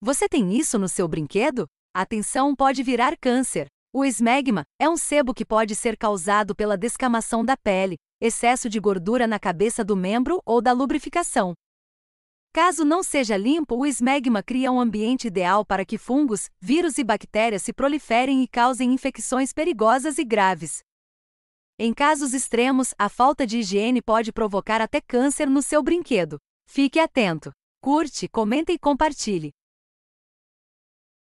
Você tem isso no seu brinquedo? Atenção pode virar câncer. O esmegma é um sebo que pode ser causado pela descamação da pele, excesso de gordura na cabeça do membro ou da lubrificação. Caso não seja limpo, o esmegma cria um ambiente ideal para que fungos, vírus e bactérias se proliferem e causem infecções perigosas e graves. Em casos extremos, a falta de higiene pode provocar até câncer no seu brinquedo. Fique atento. Curte, comente e compartilhe.